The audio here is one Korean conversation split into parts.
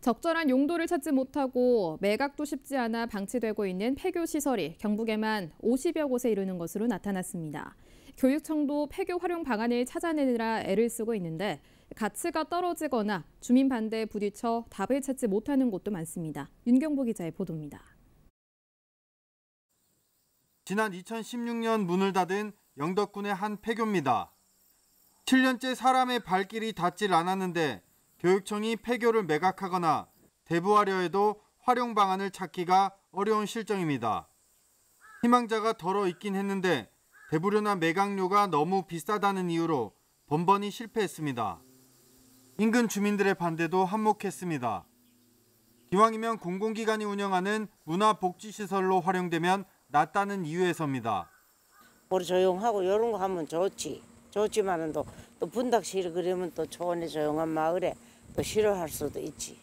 적절한 용도를 찾지 못하고 매각도 쉽지 않아 방치되고 있는 폐교 시설이 경북에만 50여 곳에 이르는 것으로 나타났습니다. 교육청도 폐교 활용 방안을 찾아내느라 애를 쓰고 있는데 가치가 떨어지거나 주민 반대에 부딪혀 답을 찾지 못하는 곳도 많습니다. 윤경보 기자의 보도입니다. 지난 2016년 문을 닫은 영덕군의 한 폐교입니다. 7년째 사람의 발길이 닿질 않았는데 교육청이 폐교를 매각하거나 대부하려 해도 활용 방안을 찾기가 어려운 실정입니다. 희망자가 덜어 있긴 했는데 대부료나 매각료가 너무 비싸다는 이유로 번번이 실패했습니다. 인근 주민들의 반대도 한몫했습니다. 기왕이면 공공기관이 운영하는 문화복지시설로 활용되면 낫다는 이유에서입니다. 우리 조용하고 이런 거 하면 좋지. 좋지만은 또, 또 분닥실 그러면 또 초원의 조용한 마을에 또 싫어할 수도 있지.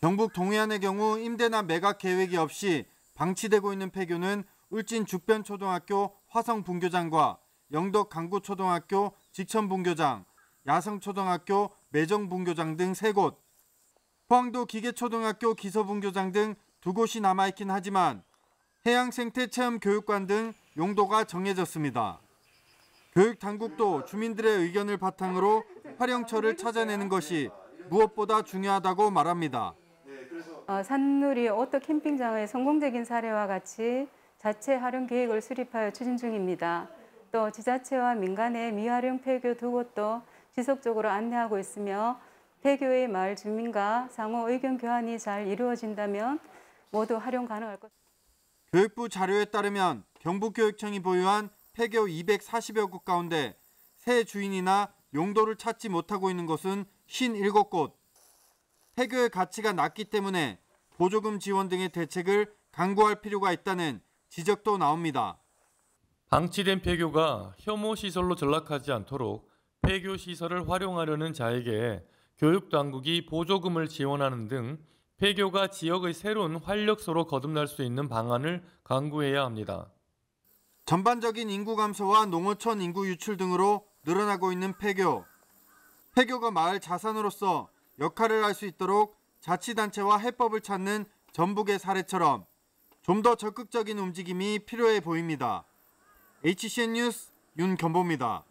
경북 동해안의 경우 임대나 매각 계획이 없이 방치되고 있는 폐교는 울진 죽변초등학교 화성 분교장과 영덕 강구초등학교 직천 분교장, 야성초등학교 매정 분교장 등 세 곳, 포항도 기계초등학교 기서 분교장 등 두 곳이 남아있긴 하지만 해양생태체험교육관 등 용도가 정해졌습니다. 교육당국도 주민들의 의견을 바탕으로 활용처를 찾아내는 것이 무엇보다 중요하다고 말합니다. 네, 어, 산누리 오토 캠핑장의 성공적인 사례와 같이 자체 활용 계획을 수립하여 추진 중입니다. 또 지자체와 민간의 미활용 폐교 두 곳도 지속적으로 안내하고 있으며 폐교의 마을 주민과 상호 의견 교환이 잘 이루어진다면 모두 활용 가능할 것. 교육부 자료에 따르면 경북교육청이 보유한 폐교 240여 곳 가운데 새 주인이나 용도를 찾지 못하고 있는 것은 57곳. 해교의 가치가 낮기 때문에 보조금 지원 등의 대책을 강구할 필요가 있다는 지적도 나옵니다. 방치된 폐교가 혐오 시설로 전락하지 않도록 폐교 시설을 활용하려는 자에게 교육 당국이 보조금을 지원하는 등 폐교가 지역의 새로운 활력소로 거듭날 수 있는 방안을 강구해야 합니다. 전반적인 인구 감소와 농어촌 인구 유출 등으로 늘어나고 있는 폐교. 폐교가 마을 자산으로서 역할을 할 수 있도록 자치단체와 해법을 찾는 전북의 사례처럼 좀 더 적극적인 움직임이 필요해 보입니다. HCN 뉴스 윤경보입니다.